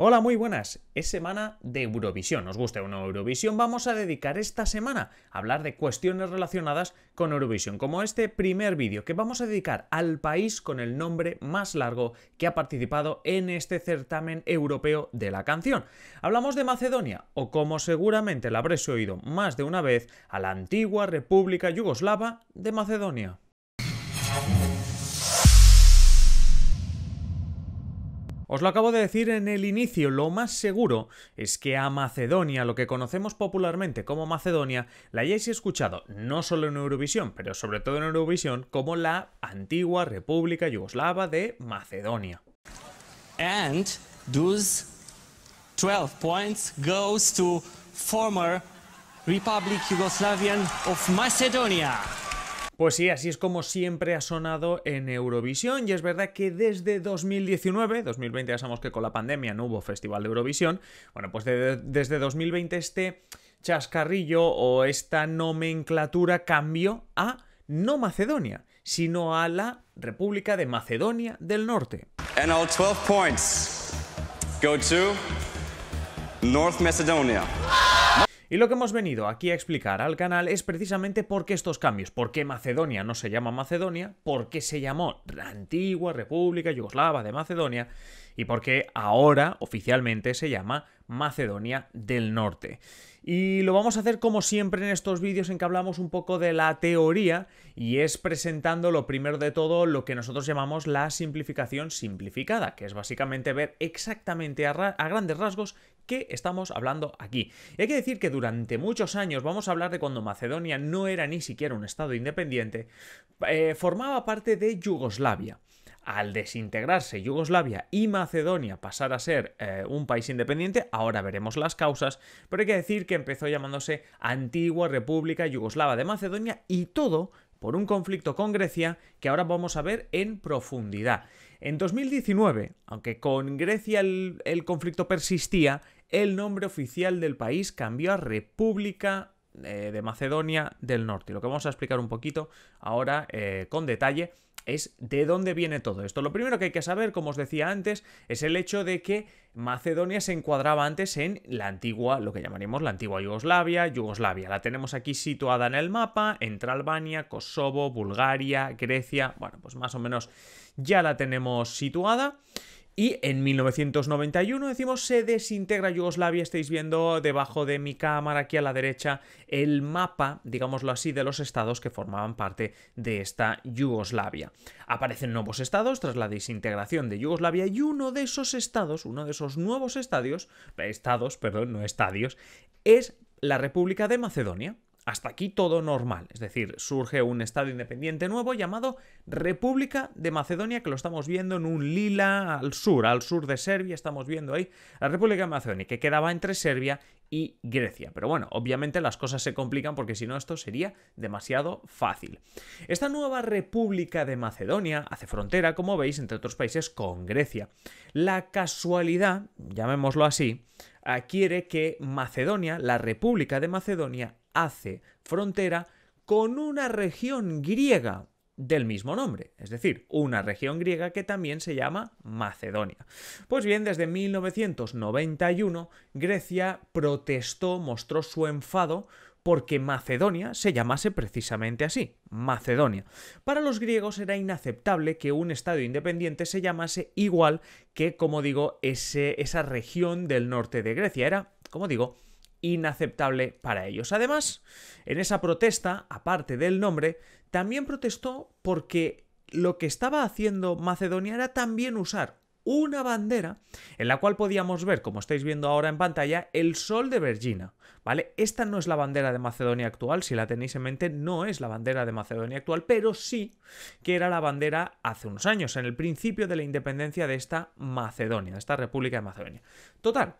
Hola, muy buenas. Es semana de Eurovisión. ¿Os gusta una Eurovisión? Vamos a dedicar esta semana a hablar de cuestiones relacionadas con Eurovisión, como este primer vídeo que vamos a dedicar al país con el nombre más largo que ha participado en este certamen europeo de la canción. Hablamos de Macedonia, o como seguramente la habréis oído más de una vez, a la antigua República Yugoslava de Macedonia. Os lo acabo de decir en el inicio, lo más seguro es que a Macedonia, lo que conocemos popularmente como Macedonia, la hayáis escuchado no solo en Eurovisión, pero sobre todo en Eurovisión, como la antigua República Yugoslava de Macedonia. And 12 points goes to former Republic Yugoslavian of Macedonia. Pues sí, así es como siempre ha sonado en Eurovisión y es verdad que desde 2019, 2020 ya sabemos que con la pandemia no hubo Festival de Eurovisión, bueno, pues desde 2020 este chascarrillo o esta nomenclatura cambió a no Macedonia, sino a la República de Macedonia del Norte. And all 12 points go to North Macedonia. Y lo que hemos venido aquí a explicar al canal es precisamente por qué estos cambios, por qué Macedonia no se llama Macedonia, por qué se llamó la antigua República Yugoslava de Macedonia y por qué ahora oficialmente se llama Macedonia del Norte. Y lo vamos a hacer como siempre en estos vídeos en que hablamos un poco de la teoría y es presentando lo primero de todo lo que nosotros llamamos la simplificación simplificada, que es básicamente ver exactamente a, a grandes rasgos qué estamos hablando aquí. hay que decir que durante muchos años, vamos a hablar de cuando Macedonia no era ni siquiera un estado independiente, eh, formaba parte de Yugoslavia al desintegrarse Yugoslavia y Macedonia pasar a ser eh, un país independiente, ahora veremos las causas, pero hay que decir que empezó llamándose Antigua República Yugoslava de Macedonia y todo por un conflicto con Grecia que ahora vamos a ver en profundidad. En 2019, aunque con Grecia el conflicto persistía, el nombre oficial del país cambió a República eh, de Macedonia del Norte. Y lo que vamos a explicar un poquito ahora eh, con detalle es de dónde viene todo esto. Lo primero que hay que saber, como os decía antes, es el hecho de que Macedonia se encuadraba antes en la antigua, lo que llamaríamos la antigua Yugoslavia, Yugoslavia. La tenemos aquí situada en el mapa, entre Albania, Kosovo, Bulgaria, Grecia, bueno, pues más o menos ya la tenemos situada. Y en 1991, decimos, se desintegra Yugoslavia. Estáis viendo debajo de mi cámara, aquí a la derecha, el mapa, digámoslo así, de los estados que formaban parte de esta Yugoslavia. Aparecen nuevos estados tras la desintegración de Yugoslavia y uno de esos estados, uno de esos nuevos estadios, estados, perdón, no estadios, es la República de Macedonia. Hasta aquí todo normal, es decir, surge un Estado independiente nuevo llamado República de Macedonia, que lo estamos viendo en un lila al sur, al sur de Serbia, estamos viendo ahí la República de Macedonia, que quedaba entre Serbia y Grecia. Pero bueno, obviamente las cosas se complican porque si no esto sería demasiado fácil. Esta nueva República de Macedonia hace frontera, como veis, entre otros países con Grecia. La casualidad, llamémoslo así, ah, quiere que Macedonia, la República de Macedonia, hace frontera con una región griega del mismo nombre, es decir, una región griega que también se llama Macedonia. Pues bien, desde 1991 Grecia protestó, mostró su enfado porque Macedonia se llamase precisamente así, Macedonia. Para los griegos era inaceptable que un Estado independiente se llamase igual que, como digo, ese, esa región del norte de Grecia. Era, como digo, inaceptable para ellos. Además, en esa protesta, aparte del nombre, también protestó porque lo que estaba haciendo Macedonia era también usar una bandera en la cual podíamos ver, como estáis viendo ahora en pantalla, el sol de Vergina, ¿vale? Esta no es la bandera de Macedonia actual, si la tenéis en mente, no es la bandera de Macedonia actual, pero sí que era la bandera hace unos años, en el principio de la independencia de esta Macedonia, de esta República de Macedonia. Total,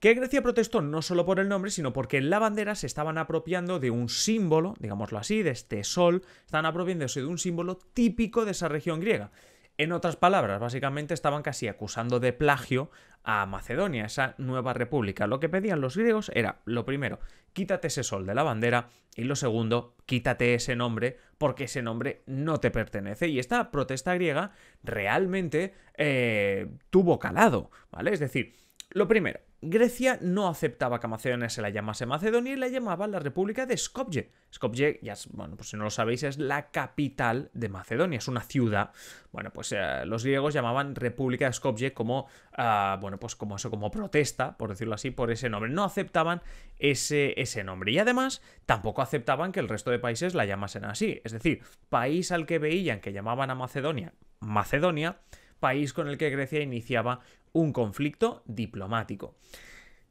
que Grecia protestó no solo por el nombre, sino porque en la bandera se estaban apropiando de un símbolo, digámoslo así, de este sol, estaban apropiándose de un símbolo típico de esa región griega. En otras palabras, básicamente estaban casi acusando de plagio a Macedonia, esa nueva república. Lo que pedían los griegos era, lo primero, quítate ese sol de la bandera y lo segundo, quítate ese nombre porque ese nombre no te pertenece. Y esta protesta griega realmente eh, tuvo calado, ¿vale? Es decir, lo primero, Grecia no aceptaba que Macedonia se la llamase Macedonia y la llamaba la República de Skopje. Skopje, ya, bueno, pues si no lo sabéis, es la capital de Macedonia, es una ciudad. Bueno, pues eh, los griegos llamaban República de Skopje como, ah, bueno, pues como eso, como protesta, por decirlo así, por ese nombre. No aceptaban ese, ese nombre y además tampoco aceptaban que el resto de países la llamasen así. Es decir, país al que veían que llamaban a Macedonia, Macedonia, país con el que Grecia iniciaba un conflicto diplomático.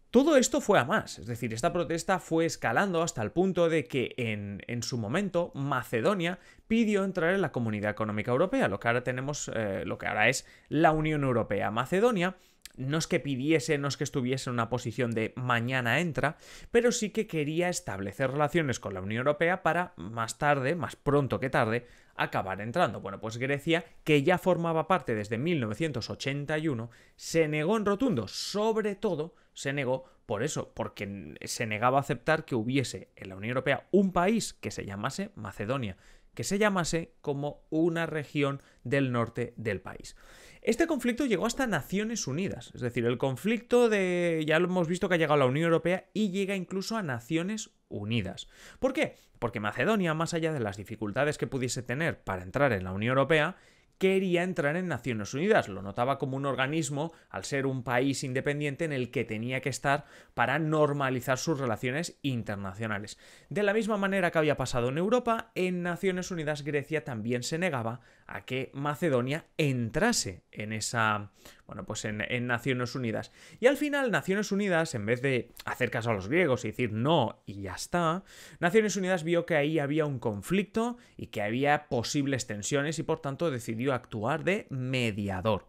Todo esto fue a más, es decir, esta protesta fue escalando hasta el punto de que en, su momento Macedonia pidió entrar en la Comunidad Económica Europea, lo que ahora tenemos, eh, lo que ahora es la Unión Europea. Macedonia no es que pidiese, no es que estuviese en una posición de mañana entra, pero sí que quería establecer relaciones con la Unión Europea para más tarde, más pronto que tarde, acabar entrando. Bueno, pues Grecia, que ya formaba parte desde 1981, se negó en rotundo, sobre todo se negó por eso, porque se negaba a aceptar que hubiese en la Unión Europea un país que se llamase Macedonia, que se llamase como una región del norte del país. Este conflicto llegó hasta Naciones Unidas, es decir, el conflicto de, ya lo hemos visto que ha llegado a la Unión Europea y llega incluso a Naciones Unidas. ¿Por qué? Porque Macedonia, más allá de las dificultades que pudiese tener para entrar en la Unión Europea, quería entrar en Naciones Unidas, lo notaba como un organismo al ser un país independiente en el que tenía que estar para normalizar sus relaciones internacionales. De la misma manera que había pasado en Europa, en Naciones Unidas Grecia también se negaba a que Macedonia entrase en esa bueno, pues en, Naciones Unidas. Y al final, Naciones Unidas, en vez de hacer caso a los griegos y decir no y ya está, Naciones Unidas vio que ahí había un conflicto y que había posibles tensiones y por tanto decidió actuar de mediador.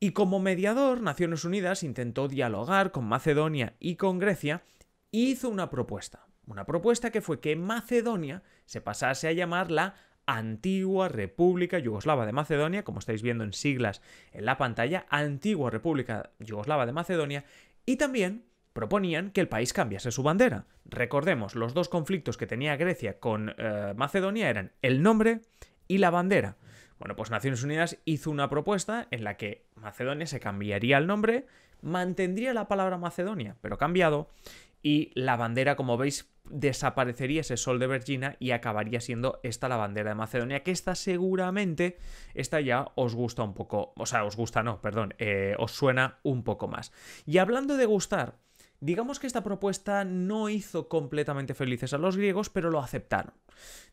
Y como mediador, Naciones Unidas intentó dialogar con Macedonia y con Grecia e hizo una propuesta. Una propuesta que fue que Macedonia se pasase a llamar la Antigua República Yugoslava de Macedonia, como estáis viendo en siglas en la pantalla, Antigua República Yugoslava de Macedonia, y también proponían que el país cambiase su bandera. Recordemos, los dos conflictos que tenía Grecia con eh, Macedonia eran el nombre y la bandera. Bueno, pues Naciones Unidas hizo una propuesta en la que Macedonia se cambiaría el nombre, mantendría la palabra Macedonia, pero cambiado, y la bandera, como veis, desaparecería ese sol de Virginia y acabaría siendo esta la bandera de Macedonia, que esta seguramente, esta ya os gusta un poco, o sea, os gusta no, perdón, eh, os suena un poco más. Y hablando de gustar, Digamos que esta propuesta no hizo completamente felices a los griegos, pero lo aceptaron.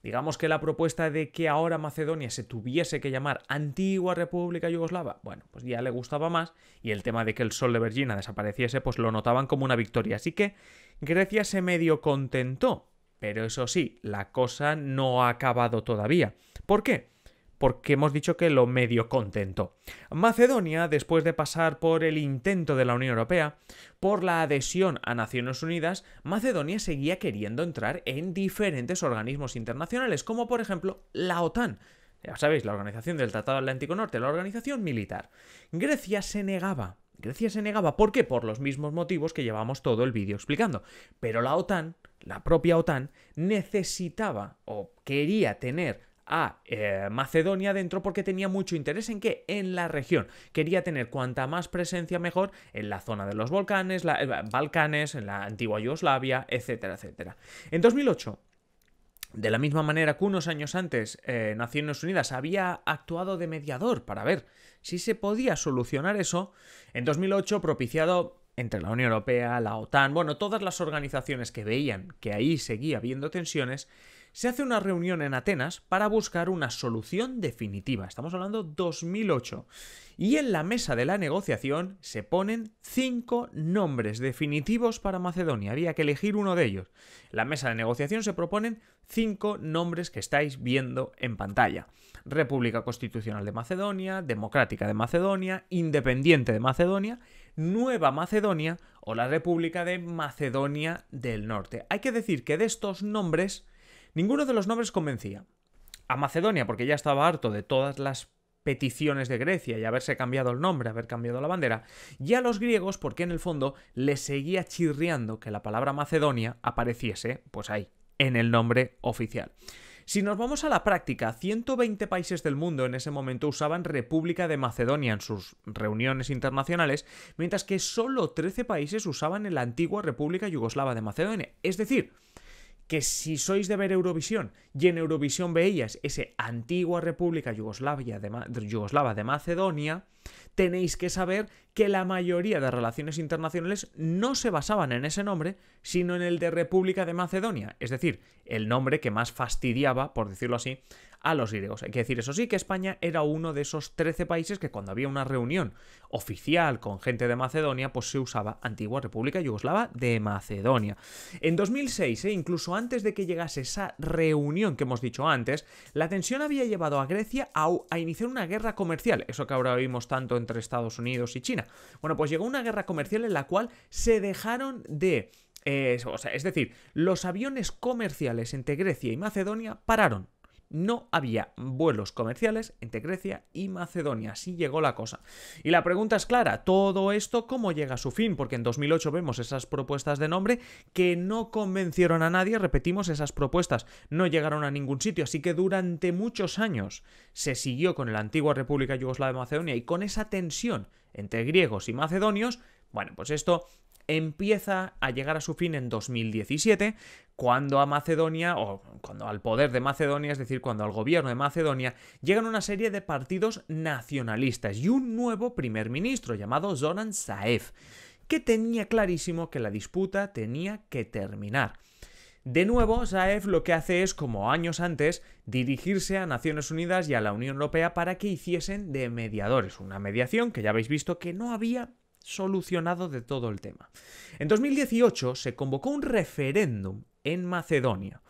Digamos que la propuesta de que ahora Macedonia se tuviese que llamar antigua República Yugoslava, bueno, pues ya le gustaba más, y el tema de que el sol de Vergina desapareciese, pues lo notaban como una victoria. Así que Grecia se medio contentó, pero eso sí, la cosa no ha acabado todavía. ¿Por qué? porque hemos dicho que lo medio contento. Macedonia, después de pasar por el intento de la Unión Europea, por la adhesión a Naciones Unidas, Macedonia seguía queriendo entrar en diferentes organismos internacionales, como por ejemplo la OTAN, ya sabéis, la organización del Tratado Atlántico Norte, la organización militar. Grecia se negaba. Grecia se negaba, ¿por qué? Por los mismos motivos que llevamos todo el vídeo explicando. Pero la OTAN, la propia OTAN, necesitaba o quería tener a eh, Macedonia dentro porque tenía mucho interés en que en la región quería tener cuanta más presencia mejor en la zona de los volcanes, eh, Balcanes, en la antigua Yugoslavia, etcétera, etcétera. En 2008 de la misma manera que unos años antes eh, Naciones Unidas había actuado de mediador para ver si se podía solucionar eso, en 2008 propiciado entre la Unión Europea, la OTAN, bueno, todas las organizaciones que veían que ahí seguía habiendo tensiones, se hace una reunión en Atenas para buscar una solución definitiva. Estamos hablando 2008. Y en la mesa de la negociación se ponen cinco nombres definitivos para Macedonia. Había que elegir uno de ellos. la mesa de negociación se proponen cinco nombres que estáis viendo en pantalla. República Constitucional de Macedonia, Democrática de Macedonia, Independiente de Macedonia, Nueva Macedonia o la República de Macedonia del Norte. Hay que decir que de estos nombres Ninguno de los nombres convencía. A Macedonia, porque ya estaba harto de todas las peticiones de Grecia y haberse cambiado el nombre, haber cambiado la bandera, y a los griegos porque en el fondo le seguía chirriando que la palabra Macedonia apareciese, pues ahí, en el nombre oficial. Si nos vamos a la práctica, 120 países del mundo en ese momento usaban República de Macedonia en sus reuniones internacionales, mientras que solo 13 países usaban en la antigua República Yugoslava de Macedonia. Es decir, que si sois de ver Eurovisión y en Eurovisión veías esa antigua República Yugoslava de Macedonia, tenéis que saber que la mayoría de relaciones internacionales no se basaban en ese nombre, sino en el de República de Macedonia, es decir, el nombre que más fastidiaba, por decirlo así, a los griegos. Hay que decir, eso sí, que España era uno de esos 13 países que cuando había una reunión oficial con gente de Macedonia, pues se usaba antigua República Yugoslava de Macedonia. En 2006, e eh, incluso antes de que llegase esa reunión que hemos dicho antes, la tensión había llevado a Grecia a, iniciar una guerra comercial, eso que ahora vimos tanto entre Estados Unidos y China. Bueno, pues llegó una guerra comercial en la cual se dejaron de eh, es decir, los aviones comerciales entre Grecia y Macedonia pararon no había vuelos comerciales entre Grecia y Macedonia. Así llegó la cosa. Y la pregunta es clara, ¿todo esto cómo llega a su fin? Porque en 2008 vemos esas propuestas de nombre que no convencieron a nadie, repetimos, esas propuestas no llegaron a ningún sitio, así que durante muchos años se siguió con la antigua República Yugoslava de Macedonia y con esa tensión entre griegos y macedonios, bueno, pues esto empieza a llegar a su fin en 2017, cuando a Macedonia, o cuando al poder de Macedonia, es decir, cuando al gobierno de Macedonia, llegan una serie de partidos nacionalistas y un nuevo primer ministro llamado Zoran Saev, que tenía clarísimo que la disputa tenía que terminar. De nuevo, Saev lo que hace es, como años antes, dirigirse a Naciones Unidas y a la Unión Europea para que hiciesen de mediadores, una mediación que ya habéis visto que no había solucionado de todo el tema. En 2018 se convocó un referéndum en Macedonia.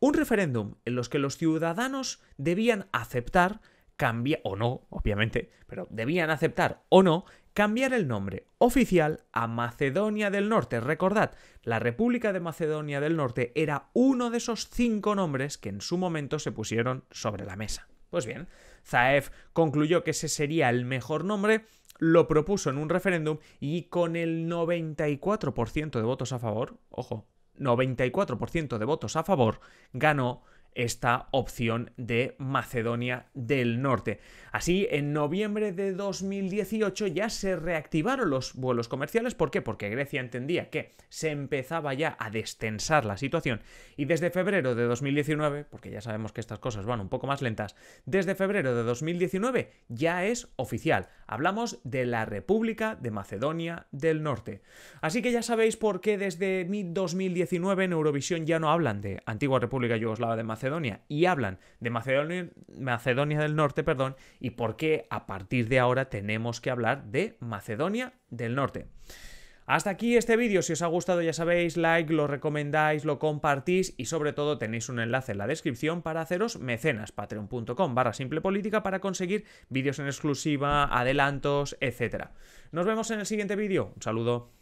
Un referéndum en los que los ciudadanos debían aceptar cambiar o no, obviamente, pero debían aceptar o no cambiar el nombre oficial a Macedonia del Norte. Recordad, la República de Macedonia del Norte era uno de esos cinco nombres que en su momento se pusieron sobre la mesa. Pues bien, Zaev concluyó que ese sería el mejor nombre lo propuso en un referéndum y con el 94% de votos a favor, ojo, 94% de votos a favor, ganó esta opción de Macedonia del Norte. Así, en noviembre de 2018 ya se reactivaron los vuelos comerciales. ¿Por qué? Porque Grecia entendía que se empezaba ya a destensar la situación. Y desde febrero de 2019, porque ya sabemos que estas cosas van un poco más lentas, desde febrero de 2019 ya es oficial. Hablamos de la República de Macedonia del Norte. Así que ya sabéis por qué desde 2019 en Eurovisión ya no hablan de antigua República Yugoslava de Macedonia y hablan de Macedonia, Macedonia del Norte, perdón, y por qué a partir de ahora tenemos que hablar de Macedonia del Norte. Hasta aquí este vídeo, si os ha gustado ya sabéis, like, lo recomendáis, lo compartís y sobre todo tenéis un enlace en la descripción para haceros mecenas, patreon.com barra simple política para conseguir vídeos en exclusiva, adelantos, etc. Nos vemos en el siguiente vídeo, un saludo.